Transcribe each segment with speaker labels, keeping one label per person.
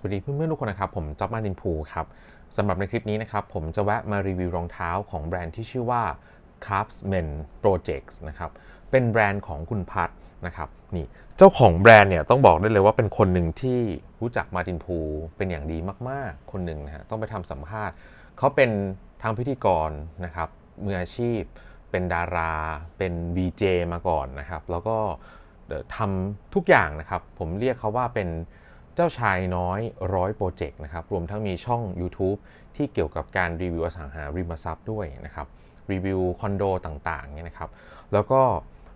Speaker 1: สวัสดีเพื่อนๆทุกคนนะครับผมจ๊อบมาดินพูครับสำหรับในคลิปนี้นะครับผมจะแวะมารีวิวรองเท้าของแบรนด์ที่ชื่อว่า c a r p s m e n Projects นะครับเป็นแบรนด์ของคุณพัทนะครับนี่เจ้าของแบรนด์เนี่ยต้องบอกได้เลยว่าเป็นคนหนึ่งที่รู้จักมาดินพูเป็นอย่างดีมากๆ คนหนึ่งนะฮะต้องไปทำสัมภาษณ์เขาเป็นทางพิธีกรนะครับมืออาชีพเป็นดารา เป็น VJ มาก่อนนะครับแล้วก็ทำทุกอย่างนะครับ ผมเรียกเขาว่าเป็นเจ้าชายน้อยร้อยโปรเจกต์นะครับ รวมทั้งมีช่อง YouTube ที่เกี่ยวกับการรีวิวอสังหาริมทรัพย์ด้วยนะครับ รีวิวคอนโดต่างๆเนี่ยนะครับ แล้วก็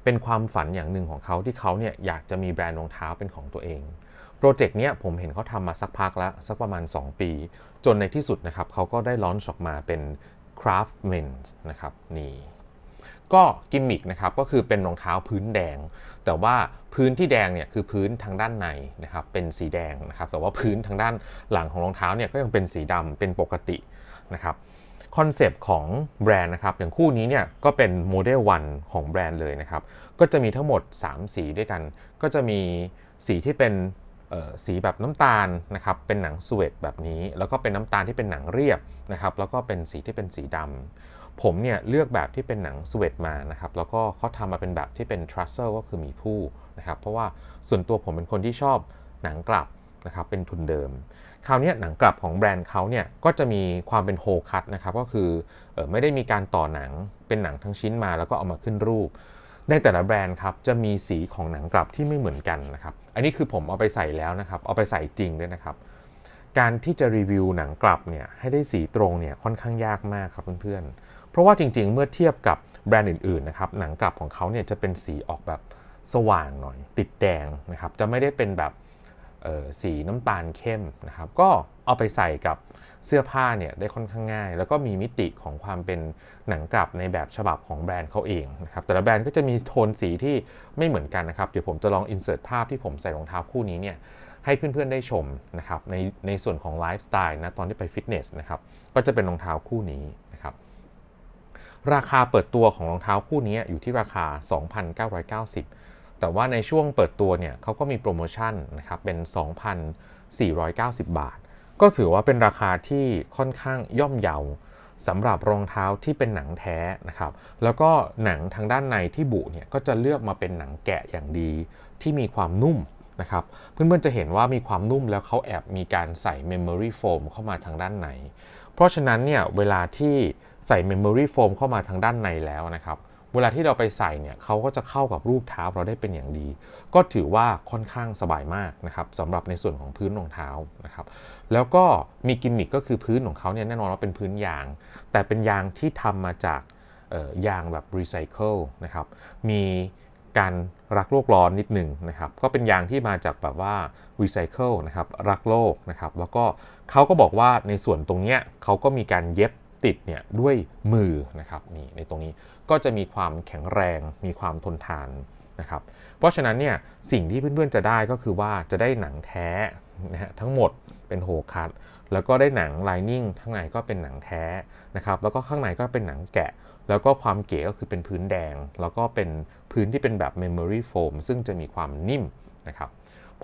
Speaker 1: เป็นความฝันอย่างหนึ่งของเขาที่เขาเนี่ยอยากจะมีแบรนด์รองเท้าเป็นของตัวเอง โปรเจกต์เนี้ยผมเห็นเขาทำมาสักพักแล้ว สักประมาณ 2 ปี จนในที่สุดนะครับเขาก็ได้ลอนช์ออกมาเป็น Craftmen นะครับนี่ก็กิมมิกนะครับก็คือเป็นรองเท้าพื้นแดง แต่ว่าพื้นที่แดงเนี่ยคือพื้นทางด้านในนะครับเป็นสีแดงนะครับแต่ว่าพื้นทางด้านหลังของรองเท้าเนี่ยก็ยังเป็นสีดำเป็นปกตินะครับคอนเซปต์ของแบรนด์นะครับอย่างคู่นี้เนี่ยก็เป็นโมเดลวันของแบรนด์เลยนะครับก็จะมีทั้งหมด 3 สีด้วยกัน ก็จะมีสีที่เป็นสีแบบน้ำตาลนะครับเป็นหนังสเวตแบบนี้ แล้วก็เป็นน้ำตาลที่เป็นหนังเรียบนะครับแล้วก็เป็นสีที่เป็นสีดำผมเนี่ยเลือกแบบที่เป็นหนังสเวตมานะครับ แล้วก็เขาทำมาเป็นแบบที่เป็นทรัสเซอร์ก็คือมีผู้นะครับ เพราะว่าส่วนตัวผมเป็นคนที่ชอบหนังกลับนะครับเป็นทุนเดิม คราวนี้หนังกลับของแบรนด์เขาเนี่ยก็จะมีความเป็นโฮคัตนะครับก็คือออไม่ได้มีการต่อหนังเป็นหนังทั้งชิ้นมา แล้วก็เอามาขึ้นรูปในแต่ละแบรนด์ครับจะมีสีของหนังกลับที่ไม่เหมือนกันนะครับ อันนี้คือผมเอาไปใส่แล้วนะครับเอาไปใส่จริงด้วยนะครับ การที่จะรีวิวหนังกลับเนี่ยให้ได้สีตรงเนี่ยค่อนข้างยากมากครับเพื่อนๆเพราะว่าจริงๆ เมื่อเทียบกับแบรนด์อื่น ๆ นะครับหนังกลับของเขาเนี่ยจะเป็นสีออกแบบสว่างหน่อยติดแดงนะครับจะไม่ได้เป็นแบบสีน้ำตาลเข้มนะครับก็เอาไปใส่กับเสื้อผ้าเนี่ยได้ค่อนข้างง่าย แล้วก็มีมิติของความเป็นหนังกลับในแบบฉบับของแบรนด์เขาเองนะครับแต่ละแบรนด์ก็จะมีโทนสีที่ไม่เหมือนกันนะครับเดี๋ยวผมจะลองอินเสิร์ตภาพที่ผมใส่รองเท้าคู่นี้เนี่ยให้เพื่อนๆ ได้ชมนะครับในในส่วนของไลฟ์สไตล์นะตอนที่ไปฟิตเนสนะครับก็จะเป็นรองเท้าคู่นี้ราคาเปิดตัวของรองเท้าคู่นี้อยู่ที่ราคา 2,990แต่ว่าในช่วงเปิดตัวเนี่ยเขาก็มีโปรโมชั่นนะครับเป็น 2,490 บาท ก็ถือว่าเป็นราคาที่ค่อนข้างย่อมเยาสำหรับรองเท้าที่เป็นหนังแท้นะครับ แล้วก็หนังทางด้านในที่บุเนี่ยก็จะเลือกมาเป็นหนังแกะอย่างดี ที่มีความนุ่มนะครับเพื่อนๆจะเห็นว่ามีความนุ่มแล้วเขาแอบมีการใส่เมมโมรี่โฟมเข้ามาทางด้านในเพราะฉะนั้นเนี่ยเวลาที่ใส่ Memory Foam เข้ามาทางด้านในแล้วนะครับเวลาที่เราไปใส่เนี่ยเขาก็จะเข้ากับรูปเท้าเราได้เป็นอย่างดี ก็ถือว่าค่อนข้างสบายมากนะครับสำหรับในส่วนของพื้นรองเท้านะครับแล้วก็มีกิมมิคก็คือพื้นของเขาเนี่ยแน่นอนว่าเป็นพื้นยาง แต่เป็นยางที่ทำมาจากยางแบบรีไซเคิลนะครับมีการรักโลกร้อนนิดหนึ่งนะครับก็เป็นยางที่มาจากแบบว่ารีไซเคิลนะครับรักโลกนะครับแล้วก็เขาก็บอกว่าในส่วนตรงเนี้ยเขาก็มีการเย็บติดเนี่ยด้วยมือนะครับนี่ในตรงนี้ก็จะมีความแข็งแรงมีความทนทานนะครับเพราะฉะนั้นเนี่ยสิ่งที่เพื่อนๆจะได้ก็คือว่าจะได้หนังแท้นะฮะทั้งหมดเป็นโฮคัตแล้วก็ได้หนังไลนิ่งทั้งในก็เป็นหนังแท้นะครับแล้วก็ข้างในก็เป็นหนังแกะ แล้วก็ความเก๋ก็คือเป็นพื้นแดง แล้วก็เป็นพื้นที่เป็นแบบมม m o รี่โฟมซึ่งจะมีความนิ่มนะครับ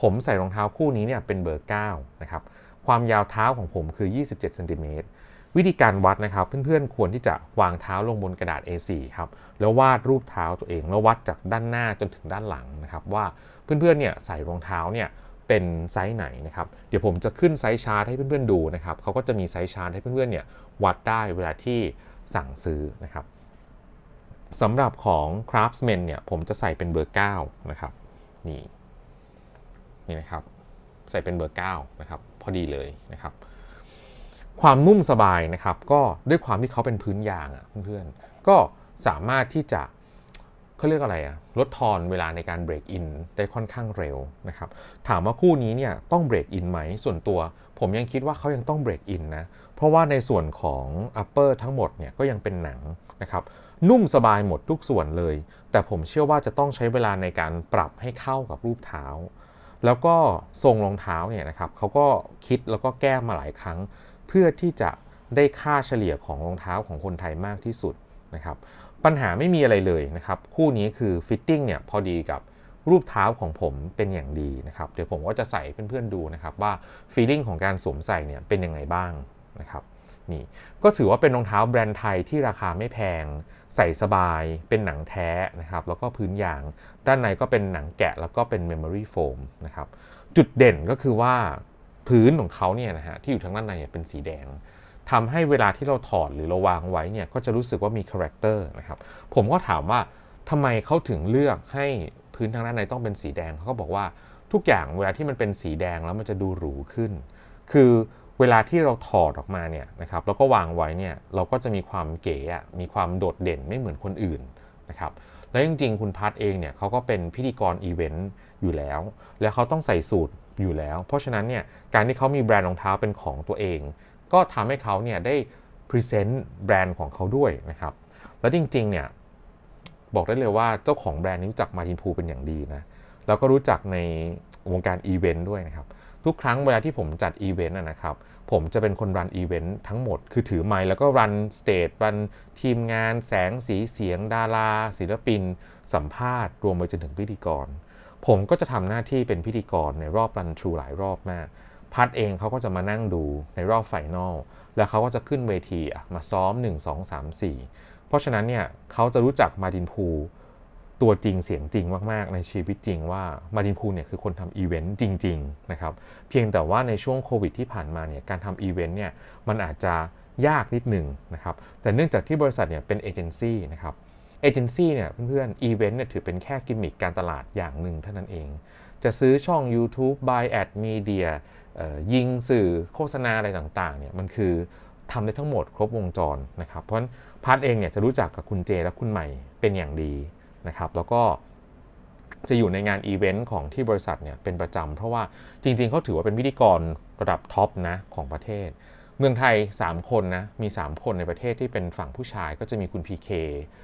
Speaker 1: ผมใส่รองเท้าคู่นี้เนี่ยเป็นเบอร์9นะครับความยาวเท้าของผมคือ 27เซนติเมตรวิธีการวัดนะครับเพื่อนๆควรที่จะวางเท้าลงบนกระดาษ A4 ครับแล้ววาดรูปเท้าตัวเองแล้ววัดจากด้านหน้าจนถึงด้านหลังนะครับว่าเพื่อนๆเนี่ยใส่รองเท้าเนี่ยเป็นไซส์ไหนนะครับ เดี๋ยวผมจะขึ้นไซส์ชาร์ตให้เพื่อนๆดูนะครับ เขาก็จะมีไซส์ชาร์ตให้เพื่อนๆเนี่ยวัดได้เวลาที่สั่งซื้อนะครับสำหรับของ Craftsman เนี่ยผมจะใส่เป็นเบอร์9นะครับ นี่นี่นะครับใส่เป็นเบอร์9นะครับพอดีเลยนะครับ ความนุ่มสบายนะครับ ก็ด้วยความที่เขาเป็นพื้นยางอะ่ะเพื่อนๆก็สามารถที่จะเขาเรียกอะไรอะลดทอนเวลาในการเบรกอินได้ค่อนข้างเร็วนะครับ ถามว่าคู่นี้เนี่ยต้องเบรกอินไหมส่วนตัวผมยังคิดว่าเขายังต้องเบรกอินนะ เพราะว่าในส่วนของอัปเปอร์ทั้งหมดเนี่ยก็ยังเป็นหนังนะครับนุ่มสบายหมดทุกส่วนเลย แต่ผมเชื่อว่าจะต้องใช้เวลาในการปรับให้เข้ากับรูปเท้า แล้วก็ทรงรองเท้าเนี่ยนะครับเขาก็คิดแล้วก็แก้มาหลายครั้ง เพื่อที่จะได้ค่าเฉลี่ยของรองเท้าของคนไทยมากที่สุดนะครับปัญหาไม่มีอะไรเลยนะครับคู่นี้คือฟิตติ้งเนี่ยพอดีกับรูปเท้าของผมเป็นอย่างดีนะครับ เดี๋ยวผมก็จะใส่เพื่อนๆดูนะครับว่าฟีลลิ่งของการสวมใส่เนี่ยเป็นยังไงบ้างนะครับนี่ก็ถือว่าเป็นรองเท้าแบรนด์ไทยที่ราคาไม่แพง ใส่สบายเป็นหนังแท้นะครับ แล้วก็พื้นยางด้านในก็เป็นหนังแกะแล้วก็เป็นเมมโมรี่โฟมนะครับจุดเด่นก็คือว่าพื้นของเขาเนี่ยนะฮะที่อยู่ทางด้านในเป็นสีแดงทำให้เวลาที่เราถอดหรือเราวางไว้เนี่ยก็จะรู้สึกว่ามีคาแรคเตอร์นะครับผมก็ถามว่าทำไมเขาถึงเลือกให้พื้นทางด้านในต้องเป็นสีแดงเขาก็บอกว่าทุกอย่างเวลาที่มันเป็นสีแดงแล้วมันจะดูหรูขึ้น คือเวลาที่เราถอดออกมาเนี่ยนะครับแล้วก็วางไว้เนี่ยเราก็จะมีความเก๋มีความโดดเด่นไม่เหมือนคนอื่นนะครับแล้วจริงๆ คุณพัทเองเนี่ยเขาก็เป็นพิธีกรอีเวนต์อยู่แล้ว แล้วเขาต้องใส่สูตรอยู่แล้ว เพราะฉะนั้นเนี่ยการที่เขามีแบรนด์รองเท้าเป็นของตัวเองก็ทำให้เขาเนี่ยได้พรีเซนต์แบรนด์ของเขาด้วยนะครับ แล้วจริงๆ เนี่ยบอกได้เลยว่าเจ้าของแบรนด์นี้รู้จักมาทินพูเป็นอย่างดีนะ แล้วก็รู้จักในวงการอีเวนต์ด้วยนะครับ ทุกครั้งเวลาที่ผมจัดอีเวนต์นะครับ ผมจะเป็นคนรันอีเวนต์ทั้งหมด คือถือไมค์แล้วก็รันสเตจรันทีมงาน แสงสีเสียง ดารา ศิลปิน สัมภาษณ์ รวมไปจนถึงพิธีกร ผมก็จะทำหน้าที่เป็นพิธีกรในรอบรันทรูหลายรอบมากพัดเองเขาก็จะมานั่งดูในรอบไฟนอลแล้วเขาก็จะขึ้นเวทีมาซ้อม1 2 3 4 เพราะฉะนั้นเนี่ยเขาจะรู้จักมาดินพู ตัวจริงเสียงจริงมากๆ ในชีวิตจริงว่ามาดินพูเนี่ยคือคนทำอีเวนต์จริงๆนะครับเพียงแต่ว่าในช่วงโควิดที่ผ่านมาเนี่ยการทำอีเวนต์เนี่ยมันอาจจะยากนิดหนึ่งนะครับแต่เนื่องจากที่บริษัทเนี่ยเป็นเอเจนซี่นะครับเอเจนซี่เนี่ยเพื่อนๆอีเวนต์เนี่ยถือเป็นแค่กิมมิคการตลาดอย่างหนึ่งเท่านั้นเองจะซื้อช่อง YouTube Buy Ad Media ยิงสื่อโฆษณาอะไรต่างๆ เนี่ย มันคือทำได้ทั้งหมดครบวงจรนะครับ เพราะฉะนั้นพัทเองเนี่ยจะรู้จักกับคุณเจและคุณใหม่เป็นอย่างดีนะครับ แล้วก็จะอยู่ในงานอีเวนต์ของที่บริษัทเนี่ยเป็นประจำเพราะว่าจริง ๆ เขาถือว่าเป็นพิธีกรระดับท็อปนะของประเทศ เมืองไทย 3 คนนะ มี 3 คนในประเทศที่เป็นฝั่งผู้ชายก็จะมีคุณ PK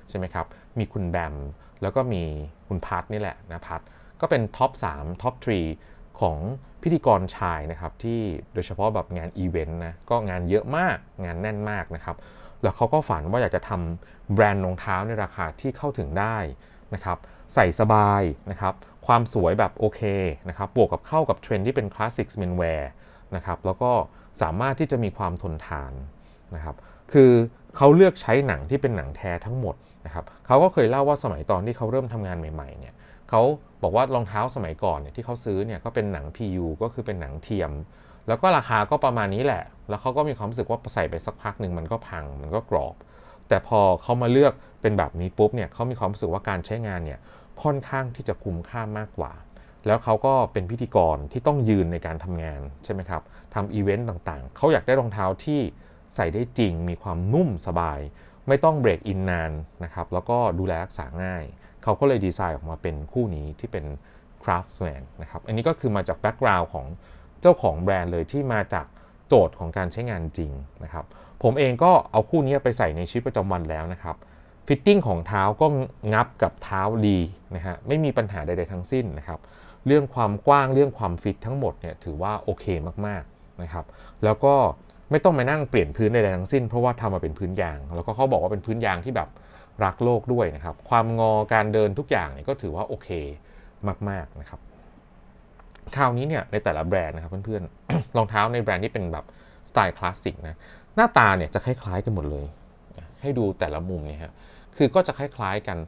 Speaker 1: ใช่ไหมครับ มีคุณแบมแล้วก็มีคุณพัทนี่แหละนะพัทก็เป็นท็อป 3ท็อป 3 ของพิธีกรชายนะครับ ที่โดยเฉพาะแบบงานอีเวนต์นะก็งานเยอะมากงานแน่นมากนะครับ แล้วเขาก็ฝันว่าอยากจะทำแบรนด์รองเท้าในราคาที่เข้าถึงได้นะครับใส่สบายนะครับ ความสวยแบบโอเคนะครับ บวกกับเข้ากับเทรนด์ที่เป็นคลาสสิกเมนแวร์นะครับแล้วก็สามารถที่จะมีความทนทานนะครับ คือเขาเลือกใช้หนังที่เป็นหนังแท้ทั้งหมดนะครับเขาก็เคยเล่าว่าสมัยตอนที่เขาเริ่มทำงานใหม่ๆเนี่ยเขาบอกว่ารองเท้าสมัยก่อนเนี่ยที่เขาซื้อเนี่ยก็เป็นหนัง PU ก็คือเป็นหนังเทียม แล้วก็ราคาก็ประมาณนี้แหละ แล้วเขาก็มีความรู้สึกว่าใส่ไปสักพักหนึ่งมันก็พังมันก็กรอบ แต่พอเขามาเลือกเป็นแบบนี้ปุ๊บเนี่ยเขามีความรู้สึกว่าการใช้งานเนี่ยค่อนข้างที่จะคุ้มค่ามากกว่า แล้วเขาก็เป็นพิธีกรที่ต้องยืนในการทำงานใช่ไหมครับทำอีเวนต์ต่างๆเขาอยากได้รองเท้าที่ใส่ได้จริงมีความนุ่มสบายไม่ต้องเบรกอินนานนะครับแล้วก็ดูแลรักษาง่าย เขาก็เลยดีไซน์ออกมาเป็นคู่นี้ที่เป็น Craftsman นะครับอันนี้ก็คือมาจากแบ็กกราวน์ของเจ้าของแบรนด์เลยที่มาจากโจทย์ของการใช้งานจริงนะครับผมเองก็เอาคู่นี้ไปใส่ในชีวิตประจำวันแล้วนะครับฟิตติ้งของเท้าก็งับกับเท้าดีนะฮะไม่มีปัญหาใดๆทั้งสิ้นนะครับ เรื่องความกว้างเรื่องความฟิตทั้งหมดเนี่ยถือว่าโอเคมากๆนะครับแล้วก็ไม่ต้องมานั่งเปลี่ยนพื้นใดๆทั้งสิ้น เพราะว่าทำมาเป็นพื้นยางแล้วก็เขาบอกว่าเป็นพื้นยางที่แบบรักโลกด้วยนะครับความงอการเดินทุกอย่างก็ถือว่าโอเคมากๆนะครับคราวนี้เนี่ยในแต่ละแบรนด์นะครับเพื่อนๆรองเท้าในแบรนด์ที่เป็นแบบสไตล์คลาสสิกนะหน้าตาเนี่ยจะคล้าย ๆกันหมดเลย ให้ดูแต่ละมุมเนี่ยฮะคือก็จะคล้าย ๆกัน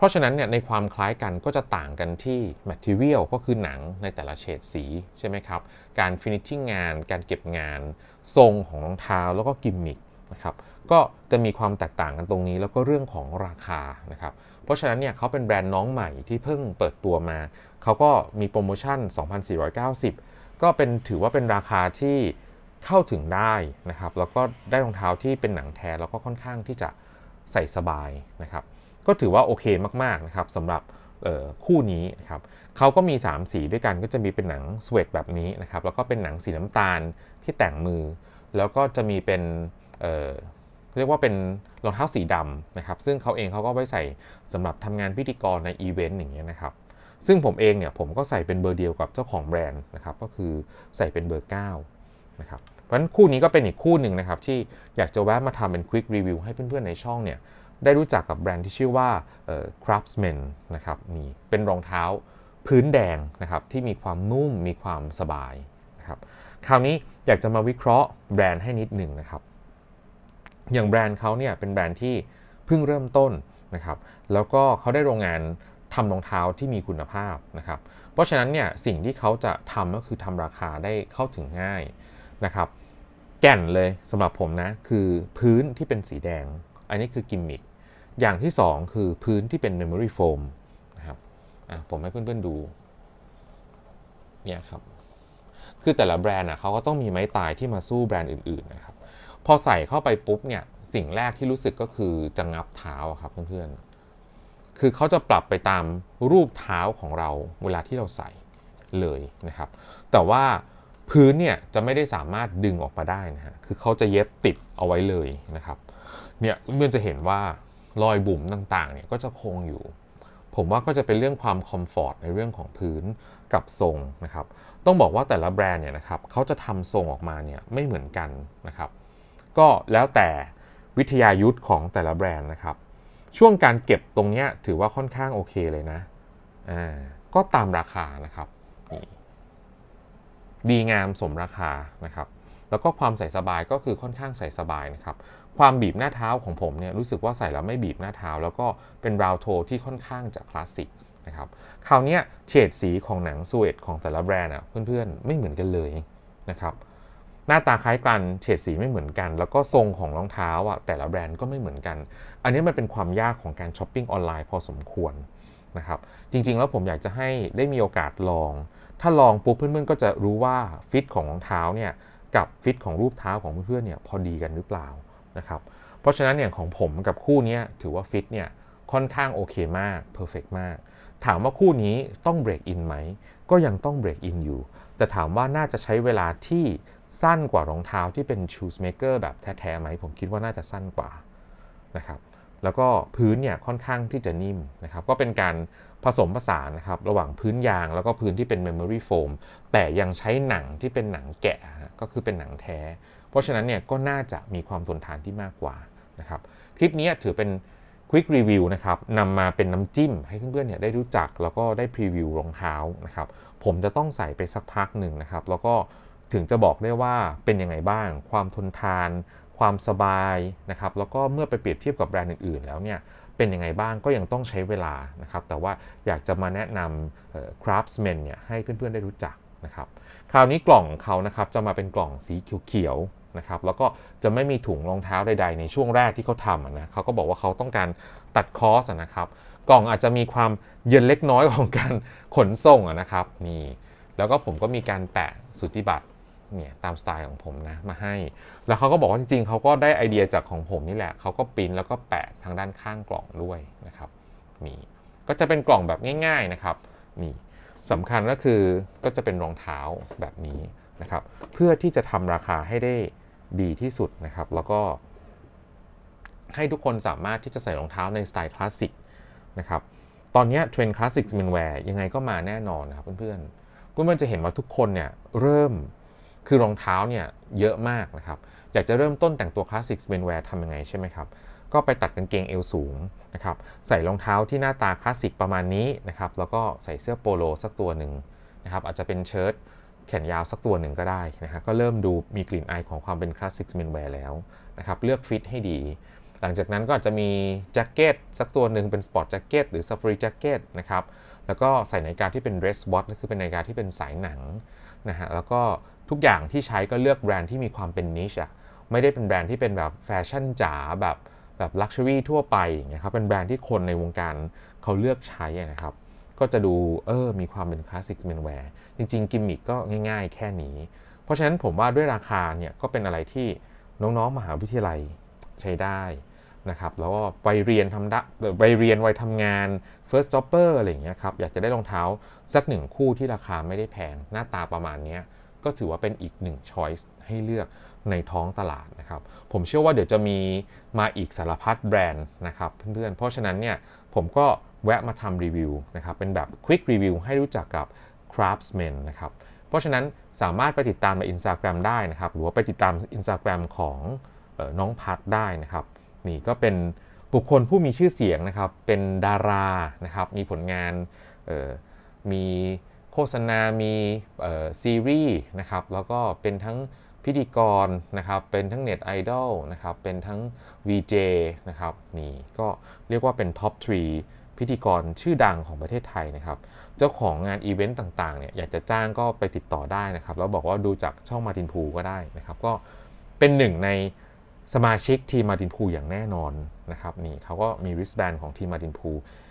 Speaker 1: เพราะฉะนั้นเนี่ยในความคล้ายกันก็จะต่างกันที่ material ก็คือหนังในแต่ละเฉดสีใช่ไหมครับการ finishing งานการเก็บงาน ทรงของรองเท้าแล้วก็กิมมิคนะครับก็จะมีความแตกต่างกันตรงนี้แล้วก็เรื่องของราคานะครับเพราะฉะนั้นเนี่ยเขาเป็นแบรนด์น้องใหม่ที่เพิ่งเปิดตัวมาเขาก็มีโปรโมชั่น 2,490 ก็เป็นถือว่าเป็นราคาที่เข้าถึงได้นะครับ แล้วก็ได้รองเท้าที่เป็นหนังแท้แล้วก็ค่อนข้างที่จะใส่สบายนะครับก็ถือว่าโอเคมากๆนะครับสำหรับคู่นี้นะครับเขาก็มี 3 สีด้วยกันก็จะมีเป็นหนังสเวตแบบนี้นะครับแล้วก็เป็นหนังสีน้ำตาลที่แต่งมือ แล้วก็จะมีเป็นเเรียกว่าเป็นรองเท้าสีดำนะครับซึ่งเขาเองเขาก็ไว้ใส่สำหรับทำงานพิธีกรในอีเวนต์อย่างเงี้ยนะครับซึ่งผมเองเนี่ยผมก็ใส่เป็นเบอร์เดียวกับเจ้าของแบรนด์นะครับก็คือใส่เป็นเบอร์9นะครับเพราะฉะนั้นคู่นี้ก็เป็นอีกคู่หนึ่งนะครับที่อยากจะแวะมาทำเป็นควิกรีวิวให้เพื่อนๆในช่องเนี่ยได้รู้จักกับแบรนด์ที่ชื่อว่า Craftsman นะครับ มีเป็นรองเท้าพื้นแดงนะครับที่มีความนุ่มมีความสบายนะครับ คราวนี้อยากจะมาวิเคราะห์แบรนด์ให้นิดหนึ่งนะครับ อย่างแบรนด์เขาเนี่ยเป็นแบรนด์ที่เพิ่งเริ่มต้นนะครับแล้วก็เขาได้โรงงานทำรองเท้าที่มีคุณภาพนะครับ เพราะฉะนั้นเนี่ยสิ่งที่เขาจะทำก็คือทำราคาได้เข้าถึงง่ายนะครับแก่นเลยสำหรับผมนะคือพื้นที่เป็นสีแดง อันนี้คือกิมมิคอย่างที่ 2 คือพื้นที่เป็น Memory Foam นะครับผมให้เพื่อนๆดูเนี่ยครับ คือแต่ละแบรนด์นะเขาก็ต้องมีไม้ตายที่มาสู้แบรนด์อื่น ๆนะครับ พอใส่เข้าไปปุ๊บเนี่ยสิ่งแรกที่รู้สึกก็คือจะงับเท้าครับเพื่อนๆคือเขาจะปรับไปตามรูปเท้าของเราเวลาที่เราใส่เลยนะครับ แต่ว่าพื้นเนี่ยจะไม่ได้สามารถดึงออกมาได้นะฮะคือเขาจะเย็บติดเอาไว้เลยนะครับ เนี่ยเพื่อนจะเห็นว่ารอยบุ๋มต่างๆ เนี่ย ก็จะคงอยู่ ผมว่าก็จะเป็นเรื่องความคอมฟอร์ตในเรื่องของพื้นกับทรงนะครับ ต้องบอกว่าแต่ละแบรนด์เนี่ยนะครับเขาจะทำทรงออกมาเนี่ยไม่เหมือนกันนะครับ ก็แล้วแต่วิทยายุทธ์ของแต่ละแบรนด์นะครับ ช่วงการเก็บตรงเนี้ยถือว่าค่อนข้างโอเคเลยนะ อ่า ก็ตามราคานะครับ ดีงามสมราคานะครับแล้วก็ความใส่สบายก็คือค่อนข้างใส่สบายนะครับ ความบีบหน้าเท้าของผมเนี่ยรู้สึกว่าใส่แล้วไม่บีบหน้าเท้า แล้วก็เป็นราวโท ที่ค่อนข้างจะคลาสสิกนะครับ คราวนี้เฉดสีของหนังสวีดของแต่ละแบรนด์อ่ะเพื่อนๆไม่เหมือนกันเลยนะครับ หน้าตาคล้ายกันเฉดสีไม่เหมือนกัน แล้วก็ทรงของรองเท้าอ่ะแต่ละแบรนด์ก็ไม่เหมือนกัน อันนี้มันเป็นความยากของการช้อปปิ้งออนไลน์พอสมควรนะครับ จริงๆแล้วผมอยากจะให้ได้มีโอกาสลอง ถ้าลองปุ๊บเพื่อนๆก็จะรู้ว่าฟิตของรองเท้าเนี่ยกับฟิตของรูปเท้าของเพื่อนเนี่ยพอดีกันหรือเปล่านะครับเพราะฉะนั้นอย่างของผมกับคู่นี้ถือว่าฟิตเนี่ยค่อนข้างโอเคมากเพอร์เฟกมาก ถามว่าคู่นี้ต้องเบรกอินไหม ก็ยังต้องเบรกอินอยู่ แต่ถามว่าน่าจะใช้เวลาที่สั้นกว่ารองเท้าที่เป็นชูสเมเกอร์แบบแท้ๆไหม ผมคิดว่าน่าจะสั้นกว่านะครับแล้วก็พื้นเนี่ยค่อนข้างที่จะนิ่มนะครับ ก็เป็นการผสมผสานนะครับระหว่างพื้นยางแล้วก็พื้นที่เป็นเมมโมรี่โฟมแต่ยังใช้หนังที่เป็นหนังแกะก็คือเป็นหนังแท้ เพราะฉะนั้นเนี่ยก็น่าจะมีความทนทานที่มากกว่านะครับคลิปนี้ถือเป็นควิกรีวิวนะครับนำมาเป็นน้ำจิ้มให้เพื่อนๆเนี่ยได้รู้จักแล้วก็ได้พรีวิวรองเท้านะครับผมจะต้องใส่ไปสักพักหนึ่งนะครับ แล้วก็ถึงจะบอกได้ว่าเป็นยังไงบ้าง ความทนทานความสบายนะครับแล้วก็เมื่อไปเปรียบเทียบกับแบรนด์อื่นๆ แล้วเนี่ยเป็นยังไงบ้างก็ยังต้องใช้เวลานะครับแต่ว่าอยากจะมาแนะนำ craftsman เนี่ยให้เพื่อนๆได้รู้จักนะครับคราวนี้กล่องเขานะครับจะมาเป็นกล่องสีเขียวๆนะครับแล้วก็จะไม่มีถุงรองเท้าใดๆ ในช่วงแรกที่เขาทำนะเขาก็บอกว่าเขาต้องการตัดคอสนะครับกล่องอาจจะมีความเย็นเล็กน้อยของการขนส่งนะครับนี่ แล้วก็ผมก็มีการแปะสุติบัตรเนี่ยตามสไตล์ของผมนะมาให้ แล้วเขาก็บอกว่าจริงๆเขาก็ได้ไอเดียจากของผมนี่แหละ เขาก็ปิ้นแล้วก็แปะทางด้านข้างกล่องด้วยนะครับนี่ ก็จะเป็นกล่องแบบง่ายๆนะครับนี่สำคัญก็คือก็จะเป็นรองเท้าแบบนี้นะครับ เพื่อที่จะทำราคาให้ได้ดีที่สุดนะครับ แล้วก็ ให้ทุกคนสามารถที่จะใส่รองเท้าในสไตล์คลาสสิกนะครับ ตอนนี้เทรนด์คลาสสิกมินแวร์ยังไงก็มาแน่นอนนะครับเพื่อนๆเพื่อนจะเห็นว่าทุกคนเนี่ยเริ่มคือรองเท้าเนี่ยเยอะมากนะครับ อยากจะเริ่มต้นแต่งตัวคลาสสิกสเปนแวร์ทำยังไงใช่ไหมครับ ก็ไปตัดกางเกงเอวสูงนะครับ ใส่รองเท้าที่หน้าตาคลาสสิกประมาณนี้นะครับ แล้วก็ใส่เสื้อโปโลสักตัวหนึ่งนะครับ อาจจะเป็นเชิ้ตแขนยาวสักตัวหนึ่งก็ได้นะครับก็เริ่มดูมีกลิ่นอายของความเป็นคลาสสิกสเปนแวร์แล้วนะครับ เลือกฟิตให้ดี หลังจากนั้นก็อาจจะมีแจ็คเก็ตสักตัวหนึ่งเป็นสปอร์ตแจ็คเก็ตหรือซัฟฟรีแจ็คเก็ตนะครับ แล้วก็ใส่นาฬิกาที่เป็นเรสวอทก็คือเป็นนาฬิกาที่เป็นสายหนังนะฮะแล้วก็ทุกอย่างที่ใช้ก็เลือกแบรนด์ที่มีความเป็นนิชอะไม่ได้เป็นแบรนด์ที่เป็นแบบแฟชั่นจ๋าแบบแบบลักชัวรี่ทั่วไปอย่างเงี้ยครับเป็นแบรนด์ที่คนในวงการเขาเลือกใช้นะครับก็จะดูเออ มีความเป็นคลาสสิกเมนแวร์จริงๆกิมมิคก็ง่ายๆแค่นี้ เพราะฉะนั้นผมว่าด้วยราคาเนี่ยก็เป็นอะไรที่น้องๆ มหาวิทยาลัยใช้ได้นะครับแล้วก็ไปเรียนทำดดบไปเรียนวัยทำงาน first j o p p e r อะไรอย่างเงี้ยครับอยากจะได้รองเท้าสักหนึ่งคู่ที่ราคาไม่ได้แพงหน้าตาประมาณนี้ก็ถือว่าเป็นอีกหนึ่งช้อยส์ให้เลือกในท้องตลาดนะครับ ผมเชื่อว่าเดี๋ยวจะมีมาอีกสารพัดแบรนด์นะครับ เพื่อนๆเพราะฉะนั้นเนี่ย ผมก็แวะมาทำรีวิวนะครับ เป็นแบบควิกรีวิวให้รู้จักกับ craftsman นะครับเพราะฉะนั้นสามารถไปติดตามใน Instagram ได้นะครับ หรือว่า ไปติดตาม Instagram ของน้องพัดได้นะครับ นี่ก็เป็นบุคคลผู้มีชื่อเสียงนะครับเป็นดารานะครับมีผลงานมีโฆษณามีซีรีส์นะครับ แล้วก็เป็นทั้งพิธีกรนะครับ เป็นทั้งเน็ตไอดอลนะครับ เป็นทั้ง VJ นะครับ นี่ก็เรียกว่าเป็นท็อปทรีพิธีกรชื่อดังของประเทศไทยนะครับ เจ้าของงานอีเวนต์ต่างๆเนี่ยอยากจะจ้างก็ไปติดต่อได้นะครับแล้วบอกว่าดูจากช่องมาตินพูก็ได้นะครับ ก็เป็นหนึ่งในสมาชิกทีมมาตินพูอย่างแน่นอนนะครับ นี่เขาก็มีริสแบนของทีมมาตินพู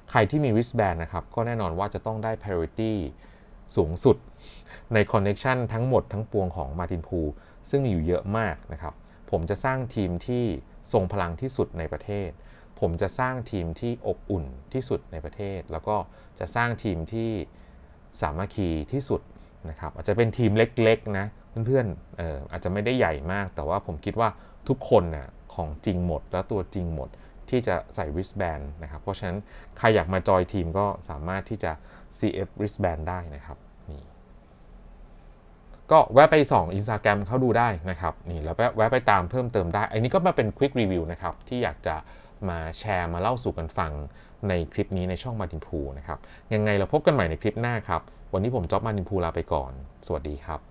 Speaker 1: ใครที่มีริสแบนนะครับ ก็แน่นอนว่าจะต้องได้ parity สูงสุดในคอนเน็ชันทั้งหมดทั้งปวงของมาตินพูซึ่งมีอยู่เยอะมากนะครับ ผมจะสร้างทีมที่ทรงพลังที่สุดในประเทศ ผมจะสร้างทีมที่อบอุ่นที่สุดในประเทศ แล้วก็จะสร้างทีมที่สามัคคีที่สุดนะครับอาจจะเป็นทีมเล็กๆนะเพื่อนๆอออาจจะไม่ได้ใหญ่มาก แต่ว่าผมคิดว่าทุกคนนะ่ะของจริงหมดแล้วตัวจริงหมดที่จะใส่ wristband นะครับ เพราะฉะนั้นใครอยากมาจอยทีมก็สามารถที่จะ CF wristband ได้นะครับนี่ก็แวะไปส่อง Instagram เข้าดูได้นะครับนี่แล้วแวะไปตามเพิ่มเติมได้ อันนี้ก็มาเป็น quick review นะครับ ที่อยากจะมาแชร์มาเล่าสู่กันฟังในคลิปนี้ในช่องมาดินพูนะครับยังไงเราพบกันใหม่ในคลิปหน้าครับ วันนี้ผมจ๊อบมาดินพูลาไปก่อน สวัสดีครับ